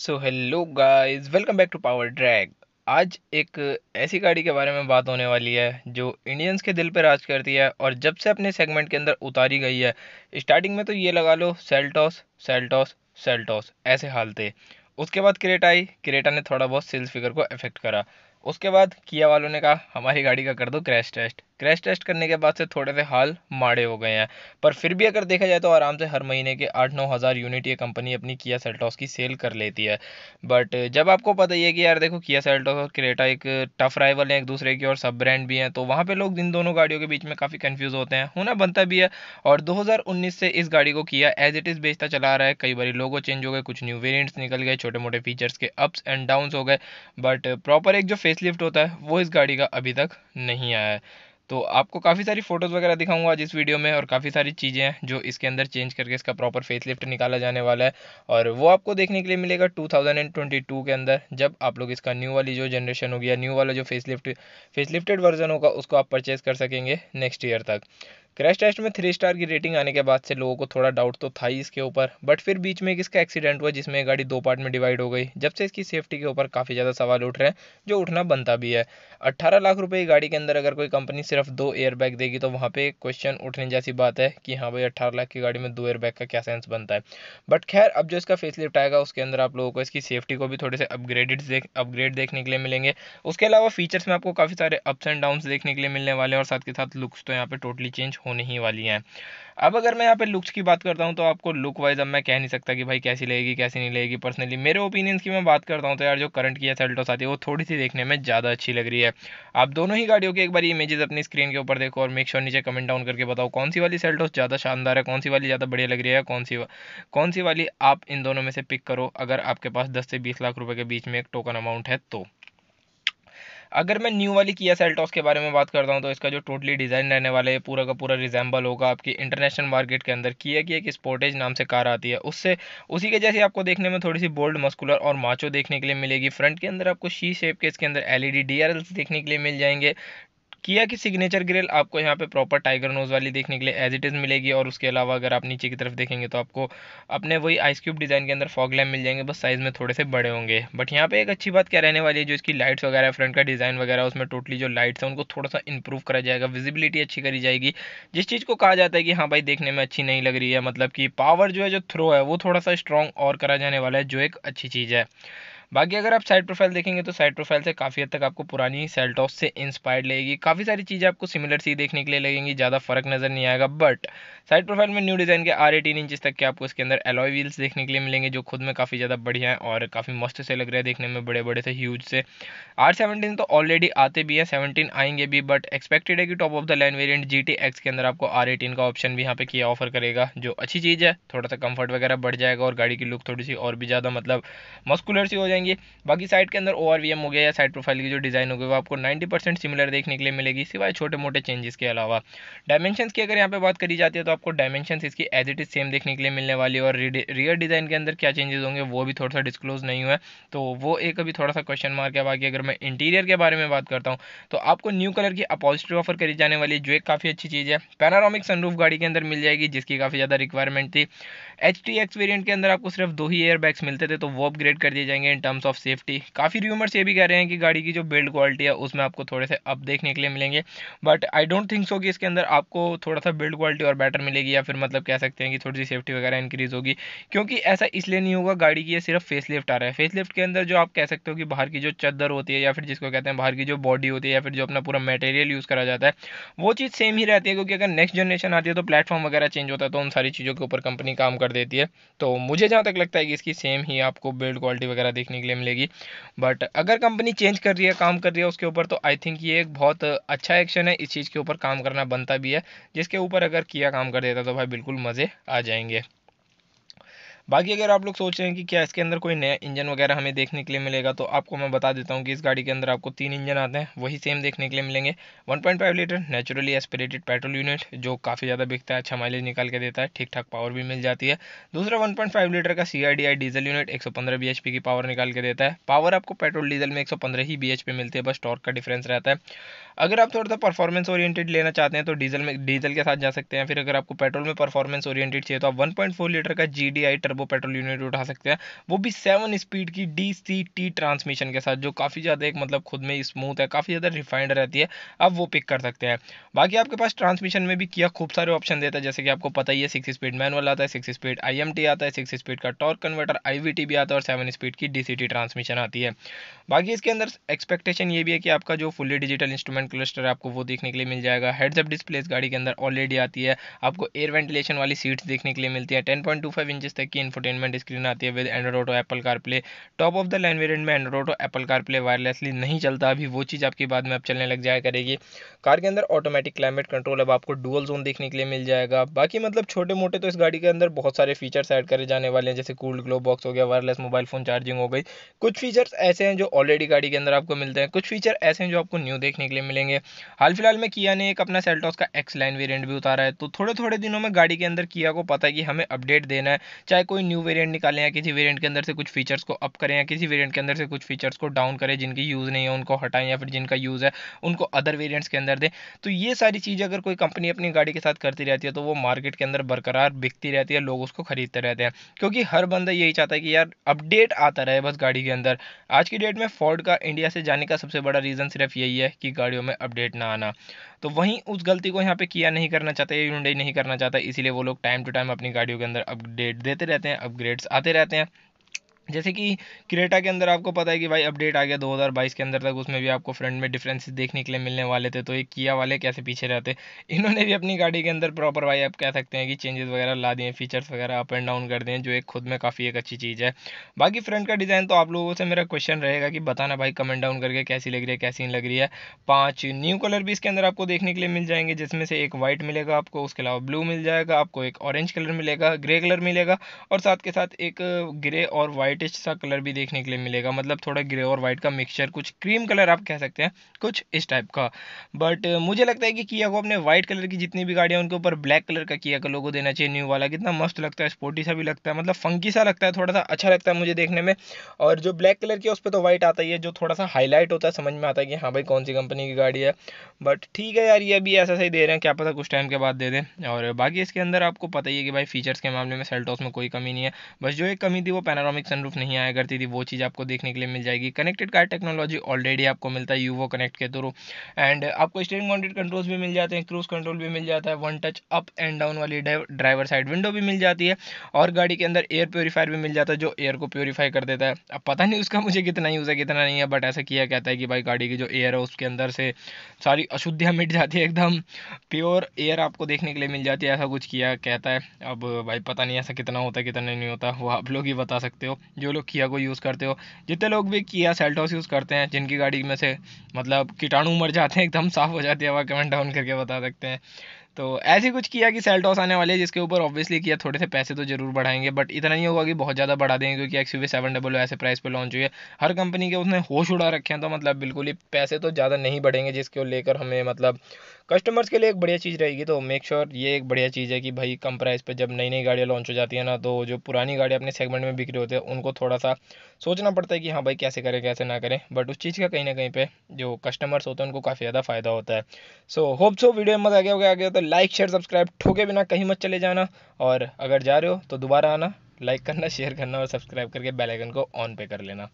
so hello guys welcome back to power drag आज एक ऐसी गाड़ी के बारे में बात होने वाली है जो इंडियंस के दिल पर राज करती है और जब से अपने सेगमेंट के अंदर उतारी गई है स्टार्टिंग में तो ये लगा लो सेल्टॉस सेल्टॉस सेल्टॉस ऐसे हाल थे उसके बाद क्रेटा आई क्रेटा ने थोड़ा बहुत सेल्स फिगर को अफेक्ट करा उसके बाद किया वालों ने कहा हमारी गाड़ी का कर दो क्रैश टेस्ट क्रैश टेस्ट करने के बाद से थोड़े से हाल माड़े हो गए हैं पर फिर भी अगर देखा जाए तो आराम से हर महीने के आठ नौ हज़ार यूनिट ये कंपनी अपनी किया सेल्टॉस की सेल कर लेती है बट जब आपको पता ही है कि यार देखो किया सेल्टॉस और क्रेटा एक टफ राइवल हैं एक दूसरे की और सब ब्रांड भी हैं तो वहाँ पर लोग इन दोनों गाड़ियों के बीच में काफ़ी कन्फ्यूज़ होते हैं होना बनता भी है और दो से इस गाड़ी को किया एज इट इज़ बेचता चला रहा है कई बार लोगो चेंज हो गए कुछ न्यू वेरियंट्स निकल गए छोटे मोटे फीचर्स के अप्स एंड डाउन हो गए बट प्रॉपर एक जो फेसलिफ्ट होता है वो इस गाड़ी का अभी तक नहीं आया है तो आपको काफ़ी सारी फ़ोटोज़ वगैरह दिखाऊंगा आज इस वीडियो में और काफ़ी सारी चीज़ें हैं जो इसके अंदर चेंज करके इसका प्रॉपर फेस लिफ्ट निकाला जाने वाला है और वो आपको देखने के लिए मिलेगा 2022 के अंदर जब आप लोग इसका न्यू वाली जो जनरेशन होगी या न्यू वाला जो facelift facelifted version होगा उसको आप परचेज़ कर सकेंगे नेक्स्ट ईयर तक क्रैश टेस्ट में थ्री स्टार की रेटिंग आने के बाद से लोगों को थोड़ा डाउट तो था ही इसके ऊपर बट फिर बीच में एक इसका एक्सीडेंट हुआ जिसमें गाड़ी दो पार्ट में डिवाइड हो गई जब से इसकी सेफ्टी के ऊपर काफ़ी ज़्यादा सवाल उठ रहे हैं जो उठना बनता भी है अट्ठारह लाख रुपये की गाड़ी के अंदर अगर कोई कंपनी सिर्फ दो बैग देगी तो वहाँ पर क्वेश्चन उठने जैसी बात है कि हाँ भाई अट्ठारह लाख की गाड़ी में दो बैग का क्या सेंस बनता है बट खैर अब जो इसका फेसलिफ्ट आएगा उसके अंदर आप लोगों को इसकी सेफ्टी को भी थोड़े से अपग्रेडेड देख अपग्रेड देखने के लिए मिलेंगे उसके अलावा फीचर्स में आपको काफ़ी सारे अप्स एंड डाउन देखने के लिए मिलने वाले हैं और साथ के साथ लुक्स तो यहाँ पर टोटली चेंज होने ही वाली हैं अब अगर मैं यहाँ पे लुक्स की बात करता हूँ तो आपको लुक वाइज अब मैं कह नहीं सकता कि भाई कैसी लगेगी कैसी नहीं लगेगी पर्सनली मेरे ओपिनियंस की मैं बात करता हूँ तो यार जो करंट की है सेल्टोस आती है वो थोड़ी सी देखने में ज़्यादा अच्छी लग रही है आप दोनों ही गाड़ियों की एक बार इमेजेस अपनी स्क्रीन के ऊपर देखो और मेक श्योर नीचे कमेंट डाउन करके बताओ कौन सी वाली सेल्टोस ज़्यादा शानदार है कौन सी वाली ज़्यादा बढ़िया लग रही है कौन सी कौन सी वाली आप इन दोनों में से पिक करो अगर आपके पास दस से बीस लाख रुपये के बीच में एक टोकन अमाउंट है तो अगर मैं न्यू वाली किया सेल्टॉस के बारे में बात करता हूँ तो इसका जो टोटली डिज़ाइन रहने वाला है पूरा का पूरा रिजेंबल होगा आपकी इंटरनेशनल मार्केट के अंदर किया कि एक स्पोर्टेज नाम से कार आती है उससे उसी के जैसे आपको देखने में थोड़ी सी बोल्ड मस्कुलर और माचो देखने के लिए मिलेगी फ्रंट के अंदर आपको शी शेप के इसके अंदर एल ई देखने के लिए मिल जाएंगे किया की सिग्नेचर ग्रिल आपको यहाँ पे प्रॉपर टाइगर नोज वाली देखने के लिए एज इट इज़ मिलेगी और उसके अलावा अगर आप नीचे की तरफ देखेंगे तो आपको अपने वही आइस क्यूब डिज़ाइन के अंदर फॉग लैम्प मिल जाएंगे बस साइज़ में थोड़े से बड़े होंगे बट यहाँ पे एक अच्छी बात क्या रहने वाली है जो इसकी लाइट्स वगैरह फ्रंट का डिज़ाइन वगैरह उसमें टोटली जो लाइट्स है उनको थोड़ा सा इंप्रूव करा जाएगा विजिबिलिटी अच्छी करी जाएगी जिस चीज़ को कहा जाता है कि हाँ भाई देखने में अच्छी नहीं लग रही है मतलब कि पावर जो है जो थ्रो है वो थोड़ा सा स्ट्रॉन्ग और करा जाने वाला है जो एक अच्छी चीज़ है बाकी अगर आप साइड प्रोफाइल देखेंगे तो साइड प्रोफाइल से काफ़ी हद तक आपको पुरानी सेल्टॉस से इंस्पायर्ड लगेगी काफ़ी सारी चीज़ें आपको सिमिलर सी देखने के लिए लगेंगी ज़्यादा फर्क नज़र नहीं आएगा बट साइड प्रोफाइल में न्यू डिज़ाइन के आर एटीन इंचज तक के आपको इसके अंदर एलॉय व्हील्स देखने के लिए मिलेंगे जो खुद में काफ़ी ज़्यादा बढ़िया है और काफ़ी मस्त से लग रहे हैं देखने में बड़े बड़े से ह्यूज से आर सेवनटीन तो ऑलरेडी आते भी हैं सेवनटीन आएंगे भी बट एक्सपेक्टेड है कि top of the line variant G T X के अंदर आपको आर एटीन का ऑप्शन भी यहाँ पे किया ऑफर करेगा जो अच्छी चीज़ है थोड़ा सा कंफर्ट वगैरह बढ़ जाएगा और गाड़ी की लुक थोड़ी सी और भी ज़्यादा मतलब मस्कुलर सी हो जाएगी जाएंगे बाकी साइट के अंदर ओ हो गया या साइट प्रोफाइल की जो डिज़ाइन होगी वो आपको नाइन्टी परसेंट सिमिलर देखने के लिए मिलेगी सिवाय छोटे मोटे चेंजेस के अलावा डायमेंशन की अगर यहाँ पे बात करी जाती है तो आपको डायमेंशन इसकी एज इट इज़ सेम देखने के लिए मिलने वाली और रियर डिज़ाइन के अंदर क्या चेंजेस होंगे वो भी थोड़ा सा डिस्क्लोज नहीं हुआ है तो वो एक अभी थोड़ा सा क्वेश्चन मार्क है बाकी अगर मैं इंटीरियर के बारे में बात करता हूँ तो आपको न्यू कलर की अपॉजिटिव ऑफर करी जाने वाली जो एक काफ़ी अच्छी चीज़ है पैनारोमिक सनरूफ गाड़ी के अंदर मिल जाएगी जिसकी काफ़ी ज़्यादा रिक्वायरमेंट थी एच टी वेरिएंट के अंदर आपको सिर्फ दो ही एयर बैग्स मिलते थे तो वो अपग्रेड कर दिए जाएंगे टर्म्स ऑफ सेफ्टी काफ़ी र्यूमर्स ये भी कह रहे हैं कि गाड़ी की जो बिल्ड क्वालिटी है उसमें आपको थोड़े से अप देखने के लिए मिलेंगे but I don't think so कि इसके अंदर आपको थोड़ा सा बिल्ड क्वालिटी और बेटर मिलेगी या फिर मतलब कह सकते हैं कि थोड़ी सी सेफ्टी वगैरह इंक्रीज़ होगी क्योंकि ऐसा इसलिए नहीं होगा गाड़ी की ये सिर्फ फेस लिफ्ट आ रहा है फेस लिफ्ट के अंदर जो आप कह सकते हो कि बाहर की जो चद्दर होती है या फिर जिसको कहते हैं बाहर की जो बॉडी होती है या फिर जो अपना पूरा मटेरियल यूज़ करा जाता है वो चीज़ सेम ही रहती है क्योंकि अगर नेक्स्ट जनरेशन आती है तो प्लेटफॉर्म वगैरह चेंज होता है तो उन सारी चीज़ों के ऊपर कंपनी काम कर देती है तो मुझे जहाँ तक लगता है कि इसकी सेम ही आपको बिल्ड क्वालिटी वगैरह देखने देखने के लिए मिलेगी बट अगर कंपनी चेंज कर रही है काम कर रही है उसके ऊपर तो आई थिंक ये एक बहुत अच्छा एक्शन है इस चीज़ के ऊपर काम करना बनता भी है जिसके ऊपर अगर किया काम कर देता तो भाई बिल्कुल मज़े आ जाएंगे बाकी अगर आप लोग सोच रहे हैं कि क्या इसके अंदर कोई नया इंजन वगैरह हमें देखने के लिए मिलेगा तो आपको मैं बता देता हूँ कि इस गाड़ी के अंदर आपको तीन इंजन आते हैं वही सेम देखने के लिए मिलेंगे 1.5 litre naturally aspirated petrol unit जो काफ़ी ज़्यादा बिकता है अच्छा माइलेज निकाल के देता है ठीक ठाक पावर भी मिल जाती है दूसरा वन लीटर का सी डीजल यूनिट एक सौ की पावर निकाल के देता है पावर आपको पेट्रोल डीजल में 115 ही बी मिलती है बस टॉर्क का डिफरेंस रहता है अगर आप थोड़ा सा परफॉर्मेंस ओरिएंटेड लेना चाहते हैं तो डीजल में डीजल के साथ जा सकते हैं फिर अगर आपको पेट्रोल में परफॉर्मेंस ओरिएंटेड चाहिए तो आप 1.4 लीटर का जी टर्बो पेट्रोल यूनिट उठा सकते हैं वो भी सेवन स्पीड की डी सी टी ट्रांसमिशन के साथ जो काफ़ी ज़्यादा एक मतलब खुद में स्मूथ है काफ़ी ज़्यादा रिफाइंड रहती है आप वो पिक कर सकते हैं बाकी आपके पास ट्रांसमिशन में भी किया खूब सारे ऑप्शन देता है जैसे कि आपको पता ही है सिक्स स्पीड मैनुअल आता है सिक्स स्पीड आई आता है सिक्स स्पीड का टॉर्क कन्वर्टर आई भी आता है और सेवन स्पीड की डी ट्रांसमिशन आती है बाकी इसके अंदर एक्सपेक्टेशन ये भी है कि आपका जो fully digital instrument front cluster आपको वो देखने के लिए मिल जाएगा हेडसअप डिस्प्ले इस गाड़ी के अंदर ऑलरेडी आती है आपको एयर वेंटिलेशन वाली सीट्स देखने के लिए मिलती है ten point two five inches तक की इन्फोटेनमेंट स्क्रीन आती है with Android Auto Apple CarPlay top of the line variant में Android Auto Apple CarPlay wirelessly नहीं चलता अभी वो चीज़ आपके बाद में अब चलने लग जाया करेगी कार के अंदर ऑटोमेटिक क्लाइमेट कंट्रोल अब आपको डुअल जोन देखने के लिए मिल जाएगा बाकी मतलब छोटे मोटे तो इस गाड़ी के अंदर बहुत सारे फीचर्स ऐड करे जाने वाले हैं जैसे कूल्ड ग्लो बॉक्स हो गया वायरलेस मोबाइल फ़ोन चार्जिंग हो गई कुछ फीचर्स ऐसे हैं जो ऑलरेडी गाड़ी के अंदर आपको मिलते हैं कुछ फीचर ऐसे हैं जो आपको न्यू देखने के लिए मिले मिलेंगे हाल फिलहाल में किया ने एक अपना सेल्टॉस का एक्स लाइन वेरियंट भी उतारा है तो थोड़े थोड़े दिनों में गाड़ी के अंदर किया को पता है कि हमें अपडेट देना है चाहे कोई न्यू वेरियंट निकालें या किसी वेरियंट के अंदर से कुछ फीचर्स को अप करें या किसी वेरियंट के अंदर से कुछ फीचर्स को डाउन करें जिनकी यूज़ नहीं है उनको हटाएं या फिर जिनका यूज़ है उनको अदर वेरियंट्स के अंदर दें तो ये सारी चीज़ अगर कोई कंपनी अपनी गाड़ी के साथ करती रहती है तो वो मार्केट के अंदर बरकरार बिकती रहती है लोग उसको खरीदते रहते हैं क्योंकि हर बंदा यही चाहता है कि यार अपडेट आता रहे बस गाड़ी के अंदर आज की डेट में फोर्ड का इंडिया से जाने का सबसे बड़ा रीज़न सिर्फ यही है कि गाड़ियों में अपडेट ना आना तो वहीं उस गलती को यहाँ पे किया नहीं करना चाहता या नहीं करना चाहता इसीलिए वो लोग टाइम टू टाइम अपनी गाड़ियों के अंदर अपडेट देते रहते हैं अपग्रेड्स आते रहते हैं जैसे कि क्रेटा के अंदर आपको पता है कि भाई अपडेट आ गया 2022 के अंदर तक उसमें भी आपको फ्रंट में डिफरेंसेस देखने के लिए मिलने वाले थे तो ये किया वाले कैसे पीछे रहते इन्होंने भी अपनी गाड़ी के अंदर प्रॉपर भाई आप कह सकते हैं कि चेंजेस वगैरह ला दिए फीचर्स वगैरह अप एंड डाउन कर दें जो एक खुद में काफ़ी एक अच्छी चीज़ है बाकी फ्रंट का डिज़ाइन तो आप लोगों से मेरा क्वेश्चन रहेगा कि बताना भाई कमेंट डाउन करके कैसी लग रही है कैसी लग रही है पाँच न्यू कलर भी इसके अंदर आपको देखने के लिए मिल जाएंगे जिसमें से एक वाइट मिलेगा आपको उसके अलावा ब्लू मिल जाएगा आपको एक ऑरेंज कलर मिलेगा ग्रे कलर मिलेगा और साथ के साथ एक ग्रे और वाइट वाइटिश सा कलर भी देखने के लिए मिलेगा मतलब थोड़ा ग्रे और वाइट का मिक्सचर कुछ क्रीम कलर आप कह सकते हैं कुछ इस टाइप का बट मुझे लगता है कि किया को अपने वाइट कलर की जितनी भी गाड़ियाँ उनके ऊपर ब्लैक कलर का किया का लोगों देना चाहिए न्यू वाला कितना मस्त लगता है स्पोर्टी सा भी लगता है मतलब फंकी सा लगता है थोड़ा सा अच्छा लगता है मुझे देखने में और जो ब्लैक कलर की उस पर तो वाइट आता ही है जो थोड़ा सा हाईलाइट होता है समझ में आता है कि हाँ भाई कौन सी कंपनी की गाड़ी है बट ठीक है यार ये अभी ऐसा सही दे रहे हैं क्या पता कुछ टाइम के बाद दे दें और बाकी इसके अंदर आपको पता ही है कि भाई फीचर्स के मामले में सेल्टोस में कोई कमी नहीं है बस जो एक कमी थी वो पैनारोमिक सन सनरूफ नहीं आया करती थी वो चीज़ आपको देखने के लिए मिल जाएगी कनेक्टेड कार टेक्नोलॉजी ऑलरेडी आपको मिलता है यूवो कनेक्ट के थ्रू एंड आपको स्टेरिंग माउंटेड कंट्रोल्स भी मिल जाते हैं क्रूज कंट्रोल भी मिल जाता है one touch up and down वाली ड्राइवर साइड विंडो भी मिल जाती है और गाड़ी के अंदर एयर प्योरीफायर भी मिल जाता है जो एयर को प्योरीफाई कर देता है अब पता नहीं उसका मुझे कितना यूज़ है कितना नहीं है बट ऐसा किया कहता है कि भाई गाड़ी की जो एयर है उसके अंदर से सारी अशुद्धियाँ मिट जाती है एकदम प्योर एयर आपको देखने के लिए मिल जाती है ऐसा कुछ किया कहता है अब भाई पता नहीं ऐसा कितना होता है कितना नहीं होता वो आप लोग ही बता सकते हो जो लोग किया को यूज़ करते हो जितने लोग भी किया सेल्टॉस यूज़ करते हैं जिनकी गाड़ी में से मतलब कीटाणु मर जाते हैं एकदम साफ़ हो जाती है वह कमेंट डाउन करके बता सकते हैं तो ऐसे कुछ किया कि सेल्टॉस आने वाले जिसके ऊपर ऑब्वियसली किया थोड़े से पैसे तो जरूर बढ़ाएंगे बट इतना नहीं होगा कि बहुत ज़्यादा बढ़ा देंगे क्योंकि एक्स यू सेवन डबल ऐसे प्राइस पे लॉन्च हुई है हर कंपनी के उसने होश उड़ा रखे हैं तो मतलब बिल्कुल ही पैसे तो ज़्यादा नहीं बढ़ेंगे जिसको लेकर हमें मतलब कस्टमर्स के लिए एक बढ़िया चीज़ रहेगी तो मेक श्योर sure ये एक बढ़िया चीज़ है कि भाई कम प्राइस पर जब नई नई गाड़ियाँ लॉन्च हो जाती है ना तो जो पुरानी गाड़ी अपने सेगमेंट में बिक्री होते हैं उनको थोड़ा सा सोचना पड़ता है कि हाँ भाई कैसे करें कैसे ना करें बट उस चीज़ का कहीं ना कहीं पर जो कस्टमर्स होते हैं उनको काफ़ी ज़्यादा फायदा होता है सो होप सो वीडियो मज़ा आ गया हो गया, गया तो लाइक शेयर सब्सक्राइब ठोके बिना कहीं मत चले जाना और अगर जा रहे हो तो दोबारा आना लाइक करना शेयर करना और सब्सक्राइब करके बेल आइकन को ऑन पे कर लेना